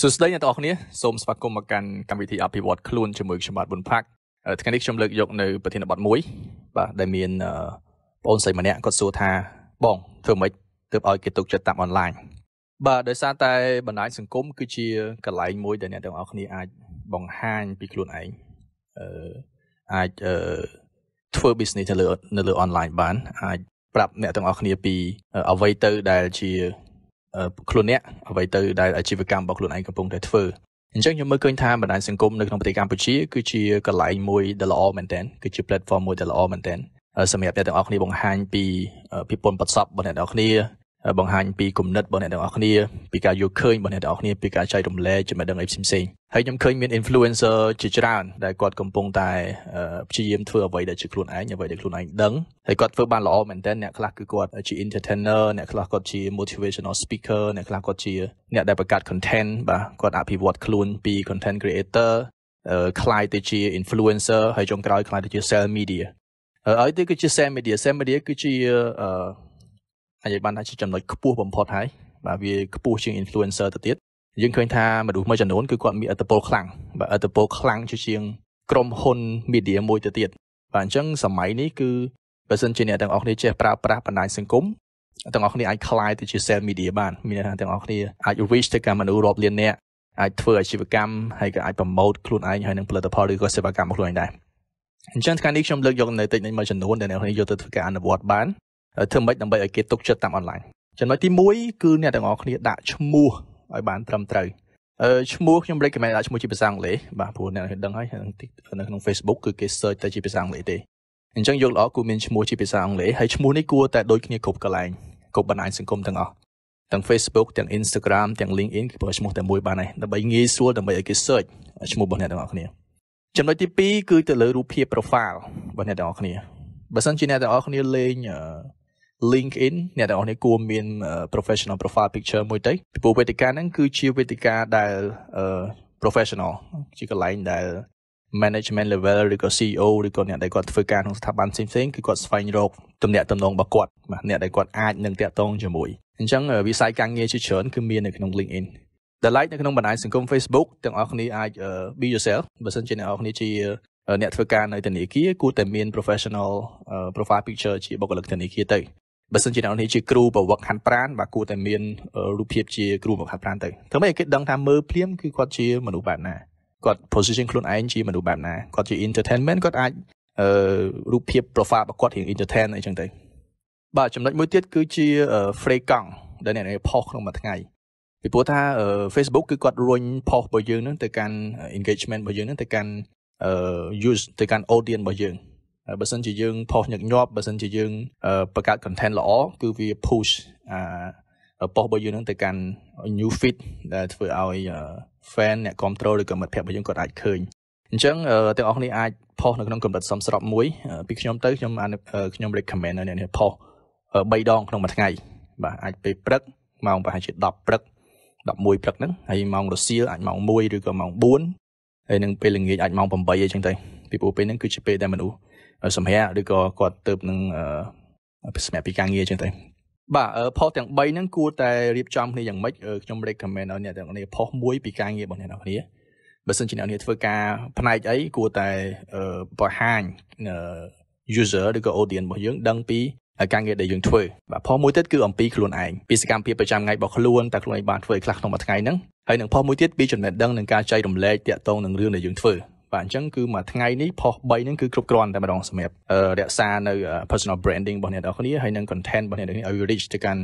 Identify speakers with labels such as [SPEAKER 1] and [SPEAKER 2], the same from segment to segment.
[SPEAKER 1] សួស្តីអ្នកទាំងអស់គ្នាសូមស្វាគមន៍មកកាន់កម្មវិធីអភិវឌ្ឍខ្លួនជាមួយខ្ញុំបាទប៊ុនផាក់ថ្ងៃនេះខ្ញុំលើកយកនៅប្រធានបទមួយបាទដែលមានបងស្រីម្នាក់គាត់សួរថាបង ធ្វើម៉េចទើបឲ្យគេទុកចិត្តតាមអនឡាញបាទដោយសារតែបណ្ដាញសង្គមគឺជាកន្លែងមួយដែលអ្នកទាំងអស់គ្នាអាចបង្ហាញពីខ្លួនឯងអឺអាចអឺធ្វើ business នៅលើនៅលើអនឡាញបានអាចប្រាប់អ្នកទាំងអស់គ្នាពីអ្វីទៅដែលជាខ្លួនអ្នកអ្វីទៅដែលអាជីវកម្មរបស់ខ្លួនឯងកំពុងតែធ្វើអញ្ចឹងខ្ញុំមើលឃើញថាបណ្ដាញសង្គមនៅក្នុងប្រទេសកម្ពុជាគឺជាកន្លែងមួយដែលល្អមែនទែនគឺជា platform មួយដែលល្អមែនទែនសម្រាប់អ្នកទាំងអស់គ្នាបង្ហាញពីភាពប៉ុនប្រសពរបស់អ្នកទាំងអស់គ្នាបង្ហាញពីគុណិតរបស់អ្នកទាំងអស់គ្នាពីការយល់ឃើញរបស់អ្នកទាំងអស់គ្នាពីការចែករំលែកចំណេះដឹងអីផ្សេងៗហើយខ្ញុំឃើញមាន influencer ជាច្រើនដែលគាត់កំពុងតែព្យាយាមធ្វើអ្វីដែលជាខ្លួនឯងអ្វីដែលខ្លួនឯងដឹងហើយគាត់ធ្វើបានល្អមែនទែនអ្នកខ្លះគឺគាត់ជា entertainer អ្នកខ្លះគាត់ជា motivational speaker អ្នកខ្លះគាត់ជាអ្នកដែលបង្កើត content បាទគាត់អភិវឌ្ឍខ្លួនពី content creator ខ្លាយទៅជា influencer ហើយចុងក្រោយខ្លាយទៅជា sell media ហើយទីគឺជា sell media sell media គឺជាអាចបានថាជាចំណុចខ្ពស់បំផុតហើយបាទវាខ្ពស់ជាង influencer ទៅទៀតយើងឃើញថាមនុស្សមួយចំនួនគឺគាត់មានអត្តពលខ្លាំងបាទអត្តពលខ្លាំងជាជាងក្រុមហ៊ុន media មួយទៅទៀតបាទអញ្ចឹងសម័យនេះគឺបើសិនជាអ្នកទាំងអស់គ្នាចេះប្រើប្រាស់បណ្ដាញសង្គមទាំងអស់គ្នាអាចคลายទៅជា social media បានមានន័យថាទាំងអស់គ្នាអាច reach ទៅកាន់មនុស្សរាប់លាននាក់អាចធ្វើអាជីវកម្មហើយក៏អាច promote ខ្លួនឯងហើយនឹងផលិតផលឬក៏សេវាកម្មរបស់ខ្លួនឯងដែរអញ្ចឹងថ្ងៃនេះខ្ញុំលើកយកនៅតិចនេះមួយចំនួនដែលអ្នកនាងយកទៅធ្វើការអនុវត្តបានធ្វើម៉េចដើម្បីឲ្យគេទុកចិត្តតាមអនឡាញចំណុចទី1គឺអ្នកទាំងអស់គ្នាដាក់ឈ្មោះឲ្យបានត្រឹមត្រូវអឺឈ្មោះខ្ញុំ recommend ដាក់ឈ្មោះជាភាសាអង់គ្លេសបាទព្រោះអ្នកដឹងហើយនៅក្នុង Facebook គឺគេ search តែជាភាសាអង់គ្លេសទេអញ្ចឹងយកល្អគួរមានឈ្មោះជាភាសាអង់គ្លេសហើយឈ្មោះនេះគួរតែដូចគ្នាគ្រប់កន្លែងគ្រប់បណ្ដាញសង្គមទាំងអស់ទាំង Facebook ទាំង Instagram ទាំង LinkedIn គឺប្រើឈ្មោះតែមួយបានហើយដើម្បីងាយស្រួលដើម្បីឲ្យគេ search ឈ្មោះរបស់អ្នកទាំងអស់គ្នាចំណុចទី2គឺទៅលើរូបភាព profile របស់អ្នកទាំងអស់គ្នាបើសិនជាអ្នកទាំងអស់គ្នាលេង LinkedIn អ្នកទាំងអស់នេះគួរមាន professional profile picture មួយទៅពីព្រោះវេទិកាហ្នឹងគឺជាវេទិកាដែល professional ជាកន្លែងដែល management level ឬក៏ CEO ឬក៏អ្នកដែលគាត់ធ្វើការក្នុងស្ថាប័នផ្សេងៗគឺគាត់ស្វែងរកទំនាក់ទំនងរបស់គាត់អ្នកដែលគាត់អាចនឹងតាក់ទងជាមួយអញ្ចឹងវិស័យការងារជាច្រើនគឺមាននៅក្នុង LinkedIn ដែល like នៅក្នុងបណ្ដាញសង្គម Facebook ទាំងអស់គ្នាអាច be yourself បើសិនជាអ្នកអស់គ្នាជាអ្នកធ្វើការនៅធនាគារគួរតែមាន professional profile picture ជាបុគ្គលិកធនាគារទៅបើសិនជាអ្នកនេះជាគ្រូប្រវឹកហាត់ប្រាណបាទគួរតែមានរូបភាពជាគ្រូប្រវឹកហាត់ប្រាណទៅធ្វើម៉េចឲ្យគេដឹងថាមើលភ្លាមគឺគាត់ជា មនុស្សបែបណាគាត់ position ខ្លួនឯងជាមនុស្សបែបណាគាត់ជា entertainment គាត់អាចអឺរូបភាព profile របស់គាត់រៀង entertain អីចឹងទៅបាទចំណុចមួយទៀតគឺជា free កង់ដែលអ្នកនេះផុសក្នុងមួយថ្ងៃពីព្រោះថា Facebook គឺគាត់រុញផុសរបស់យើងនឹងទៅកាន់ engagement របស់យើងនឹងទៅកាន់ use ទៅកាន់ audience របស់យើងបើសិនជាយើងផុសញឹកញាប់បើសិនជាយើងបង្កើត content ល្អគឺវា push អាប៉ុសរបស់យើងនឹងទៅកាន់ new feed ដែលធ្វើឲ្យ fan អ្នកគ្រប់គ្រងឬក៏មិត្តភក្តិរបស់យើងគាត់អាចឃើញអញ្ចឹងទាំងអស់គ្នាអាចផុសនៅក្នុងកម្រិតសមស្របមួយពីខ្ញុំទៅខ្ញុំខ្ញុំ recommend ឲ្យអ្នកនេះផុស3ដងក្នុងមួយថ្ងៃបាទអាចពេលព្រឹកម៉ោងប្រហែលជា10ព្រឹក11ព្រឹកហ្នឹងហើយម៉ោងរសៀលអាចម៉ោង1ឬក៏ម៉ោង4ហើយនឹងពេលល្ងាចអាចម៉ោង8អីចឹងទៅពីព្រោះពេលហ្នឹងគឺជាពេលដែលមនុស្សសម្រាប់ឬក៏គាត់ទៅនឹងសម្រាប់ពីការងារអញ្ចឹងទៅបាទផុសទាំង3ហ្នឹងគួរតែរៀបចំគ្នាយ៉ាងម៉េចខ្ញុំ recommend ឲ្យអ្នកទាំងគ្នាផុសមួយពីការងាររបស់អ្នកទាំងគ្នាបើសិនជាអ្នកទាំងគ្នាធ្វើការផ្នែកអីគួរតែបង្ហាញ user ឬក៏ audience របស់យើងដឹងពីការងារដែលយើងធ្វើបាទផុសមួយទៀតគឺអំពីខ្លួនឯងពីសកម្មភាពប្រចាំថ្ងៃរបស់ខ្លួនតើខ្លួនឯងបានធ្វើអីខ្លះក្នុងមួយថ្ងៃហ្នឹងហើយនឹងផុសមួយទៀតពីចំណេះដឹងនិងការចែករំលែកទាក់ទងនឹងរឿងដែលយើងធ្វើបាទអញ្ចឹងគឺមួយថ្ងៃនេះផុស3ហ្នឹងគឺគ្រប់គ្រាន់តែម្ដងសម្រាប់រក្សានៅ personal branding របស់អ្នកនរគ្នាហើយនិង content របស់អ្នកនរគ្នាឲ្យ reach ទៅកាន់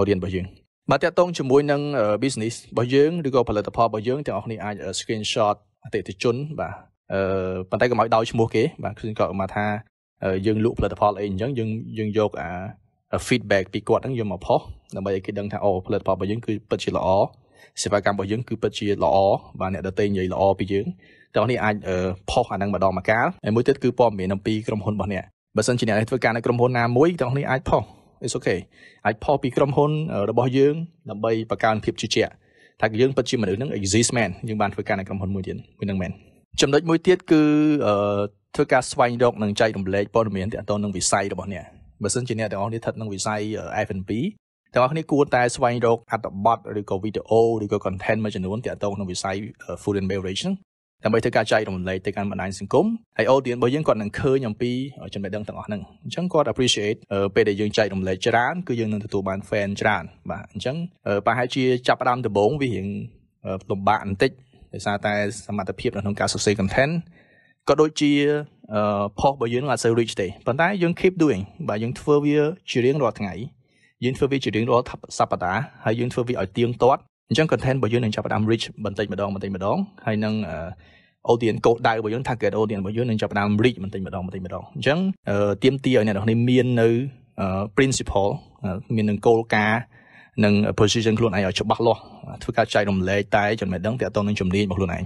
[SPEAKER 1] audience របស់យើងបាទតកតងជាមួយនឹង business របស់យើងឬក៏ផលិតផលរបស់យើងទាំងអស់គ្នាអាច screenshot អតិថិជនបាទអឺប៉ុន្តែកុំឲ្យដោយឈ្មោះគេបាទគឺគាត់មកថាយើងលក់ផលិតផលអីអញ្ចឹងយើងយើងយកអា feedback ពីគាត់ហ្នឹងយកមកផុសដើម្បីឲ្យគេដឹងថាអូផលិតផលរបស់យើងគឺពិតជាល្អសេវាកម្មរបស់យើងគឺពិតជាល្អបាទអ្នកដទៃនិយាយល្អពីយើងទាំងនេះអាចផុសអានឹងម្ដងមកកាលហើយមួយទៀតគឺព័ត៌មានអំពីក្រុមហ៊ុនរបស់អ្នកបើសិនជាអ្នកធ្វើការនៅក្រុមហ៊ុនណាមួយទាំងនេះអាចផុស is okay អាចផុសពីក្រុមហ៊ុនរបស់យើងដើម្បីបង្កើនភាពជឿជាក់ថាយើងពិតជាមនុស្សនឹង exist man យើងបានធ្វើការនៅក្រុមហ៊ុនមួយទៀតមួយនឹងមែនចំណុចមួយទៀតគឺធ្វើការស្វែងរកនិងចែករំលែកព័ត៌មានទាក់ទងនឹងវិស័យរបស់អ្នកបើសិនជាអ្នកទាំងអស់នេះស្ថិតក្នុងវិស័យ F&B ទាំងអស់គ្នាគួរតែស្វែងរកអត្ថបទឬក៏វីដេអូឬក៏ content មួយចំនួនទាក់ទងក្នុងវិស័យ food and beverage ហ្នឹងដើម្បីធ្វើការចែករំលែកទៅកាន់បណ្ដាញសង្គមហើយ audience របស់យើងគាត់នឹងឃើញអំពីចំណេះដឹងទាំងអស់ហ្នឹងអញ្ចឹងគាត់ appreciate ពេលដែលយើងចែករំលែកច្រើនគឺយើងនឹងទទួលបាន fan ច្រើនបាទអញ្ចឹងប្រហែលជាចាប់ផ្ដើមដំបូងវារៀងលំបាកបន្តិចដោយសារតែ សមត្ថភាពនៅក្នុងការសរសេរ content ក៏ដូចជា post របស់យើងនឹងអាចទៅ reach ទេប៉ុន្តែយើង keep doing បាទយើងធ្វើវាជារៀងរាល់ថ្ងៃយើងធ្វើវាជារៀងរាល់សប្តាហ៍ហើយយើងធ្វើវាឲ្យទៀងទាត់អញ្ចឹង content របស់យើងនឹងចាប់ផ្ដើម reach បន្តិចម្ដងបន្តិចម្ដងហើយនឹង audience កោដៅរបស់យើង target audience របស់យើងនឹងចាប់ផ្ដើម reach បន្តិចម្ដងបន្តិចម្ដងអញ្ចឹងទៀមទាឲ្យអ្នកនរនេះមាននៅ principle មាននឹងគោលការណ៍និង position ខ្លួនឯងឲ្យច្បាស់លាស់ធ្វើការចែករំលែកតែចំណេះដឹងទាក់ទងនឹងជំនាញរបស់ខ្លួនឯង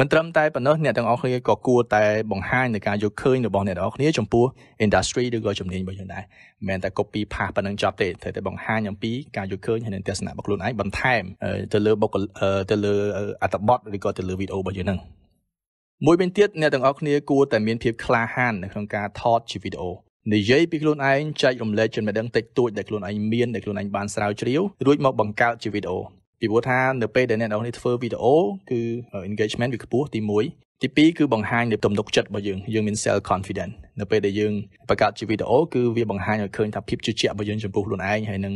[SPEAKER 1] មិនត្រឹមតែប៉ុណ្ណោះអ្នកទាំងអស់គ្នាក៏គួរតែបង្ហាញនៅការយកឃើញរបស់អ្នកទាំងអស់គ្នាចំពោះ industry ឬក៏ជំនាញរបស់យើងដែរមិនមែនតែ copy ផាសប៉ុណ្ណឹងចប់ទេត្រូវតែបង្ហាញអំពីការយកឃើញហើយនឹងទស្សនៈរបស់ខ្លួនឯងបន្ថែមទៅលើបុគ្គលទៅលើអត្ថបទឬក៏ទៅលើវីដេអូរបស់យើងហ្នឹងមួយវិញទៀតអ្នកទាំងអស់គ្នាគួរតែមានភាពក្លាហាននៅក្នុងការថតជាវីដេអូនិយាយពីខ្លួនឯងចែករំលែកចំណេះដឹងតិចតួចដែលខ្លួនឯងមានដែលខ្លួនឯងបានស្រាវជ្រាវរួចមកបង្កើតជាវីដេអូពីព្រោះថានៅពេលដែលអ្នកនរនេះធ្វើវីដេអូគឺ engagement វាខ្ពស់ទី1ទី2គឺបង្ហាញនៅទំនុកចិត្តរបស់យើងយើងមាន self confidence នៅពេលដែលយើងបង្កើតជាវីដេអូគឺវាបង្ហាញឲ្យឃើញថាភាពជឿជាក់របស់យើងចំពោះខ្លួនឯងហើយនឹង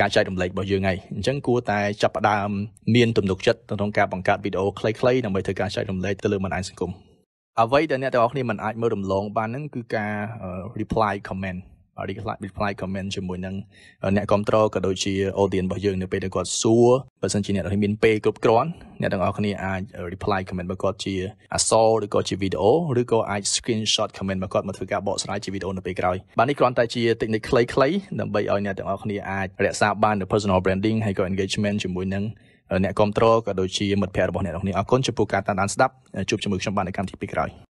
[SPEAKER 1] ការចែករំលែករបស់យើងឯងអញ្ចឹងគួរតែចាប់ផ្ដើមមានទំនុកចិត្តក្នុងការបង្កើតវីដេអូខ្លីៗដើម្បីធ្វើការចែករំលែកទៅលើបណ្ដាញសង្គមអ្វីដែលអ្នកទាំងអស់គ្នាមិនអាចមើលរំលងបានហ្នឹងគឺការ reply comment reply reply comment ជាមួយនឹងអ្នកគ្រប់គ្រងក៏ដូចជា audience របស់យើងនៅពេលដែលគាត់សួរបើសិនជាអ្នកដែលមានពេលគ្រប់គ្រាន់អ្នកទាំងអស់គ្នាអាច reply comment របស់គាត់ជាអក្សរឬក៏ជា video ឬក៏អាច screenshot comment របស់គាត់មកធ្វើការបកស្រាយជា video នៅពេលក្រោយបាទនេះគ្រាន់តែជា technique ខ្លីៗដើម្បីឲ្យអ្នកទាំងអស់គ្នាអាចរក្សាបាននូវ personal branding ហើយក៏ engagement ជាមួយនឹងអ្នកគ្រប់គ្រងក៏ដូចជាមិត្តភ័ក្តិរបស់អ្នកនរគ្នាអរគុណចំពោះការតាមដានស្ដាប់ជួបជាមួយខ្ញុំបាននៅកម្មវិធីពីក្រោយ